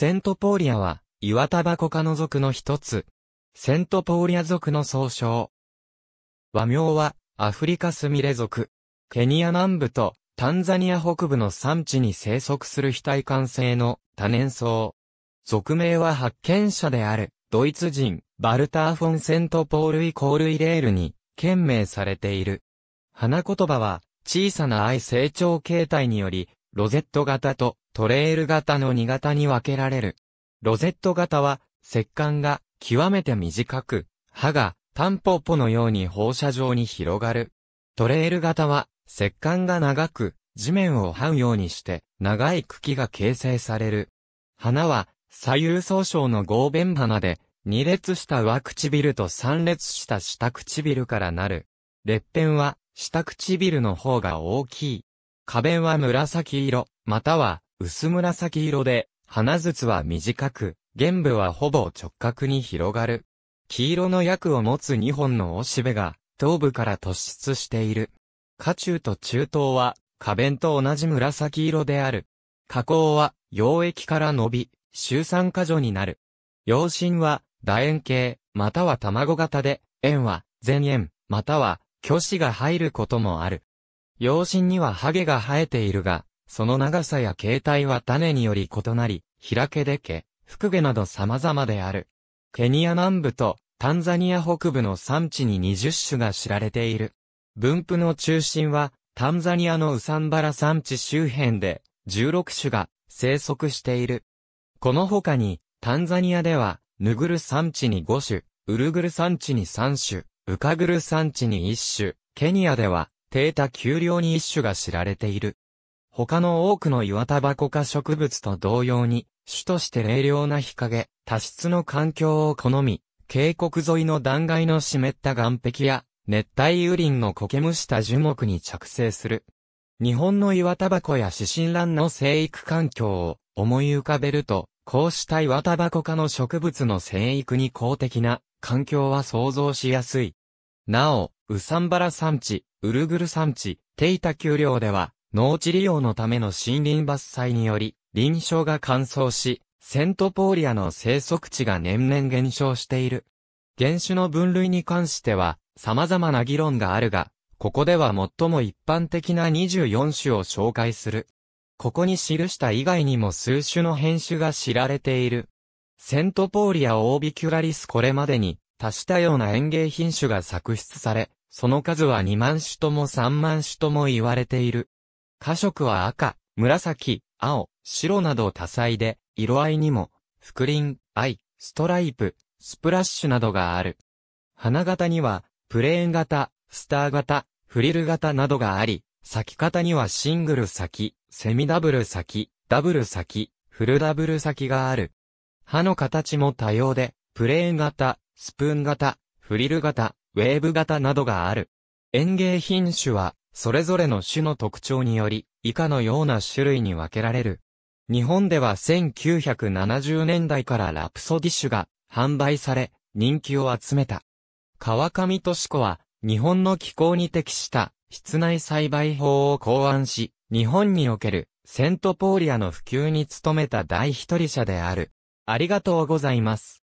セントポーリアは、岩田箱科の族の一つ。セントポーリア族の総称。和名は、アフリカスミレ族。ケニア南部と、タンザニア北部の産地に生息する非体幹性の多年草。俗名は発見者である、ドイツ人、バルター・フォン・セントポール・イコール・イレールに、県名されている。花言葉は、小さな愛成長形態により、ロゼット型とトレイル型の2型に分けられる。ロゼット型は、石管が極めて短く、歯がタンポポのように放射状に広がる。トレイル型は、石管が長く、地面を這うようにして、長い茎が形成される。花は、左右総称の合弁花で、2列した上唇と3列した下唇からなる。裂片は、下唇の方が大きい。花弁は紫色、または薄紫色で、花筒は短く、玄武はほぼ直角に広がる。黄色の薬を持つ2本のおしべが、頭部から突出している。下中と中頭は、花弁と同じ紫色である。加口は、溶液から伸び、周酸化除になる。陽心は、楕円形、または卵型で、円は、前円、または、虚子が入ることもある。陽心にはハゲが生えているが、その長さや形態は種により異なり、開けでけ、福毛など様々である。ケニア南部とタンザニア北部の産地に20種が知られている。分布の中心はタンザニアのウサンバラ産地周辺で16種が生息している。この他にタンザニアではヌグル産地に5種、ウルグル産地に3種、ウカグル産地に1種、ケニアでは、テータ丘陵に1種が知られている。他の多くの岩タバコ科植物と同様に、種として冷涼な日陰、多湿の環境を好み、渓谷沿いの断崖の湿った岩壁や、熱帯雨林の苔むした樹木に着生する。日本の岩タバコや指神蘭の生育環境を思い浮かべると、こうした岩タバコ科の植物の生育に公的な環境は想像しやすい。なお、ウサンバラ産地、ウルグル産地、テイタ丘陵では、農地利用のための森林伐採により、林床が乾燥し、セントポーリアの生息地が年々減少している。原種の分類に関しては、様々な議論があるが、ここでは最も一般的な24種を紹介する。ここに記した以外にも数種の変種が知られている。セントポーリアオービキュラリスこれまでに、多種多様な園芸品種が作出され、その数は2万種とも3万種とも言われている。花色は赤、紫、青、白など多彩で、色合いにも、覆輪、愛、ストライプ、スプラッシュなどがある。花型には、プレーン型、スター型、フリル型などがあり、咲き方にはシングル咲き、セミダブル咲き、ダブル咲き、フルダブル咲きがある。葉の形も多様で、プレーン型、スプーン型、フリル型、ウェーブ型などがある。園芸品種は、それぞれの種の特徴により、以下のような種類に分けられる。日本では1970年代からラプソディッシュが販売され、人気を集めた。川上敏子は、日本の気候に適した室内栽培法を考案し、日本におけるセントポーリアの普及に努めた第一人者である。ありがとうございます。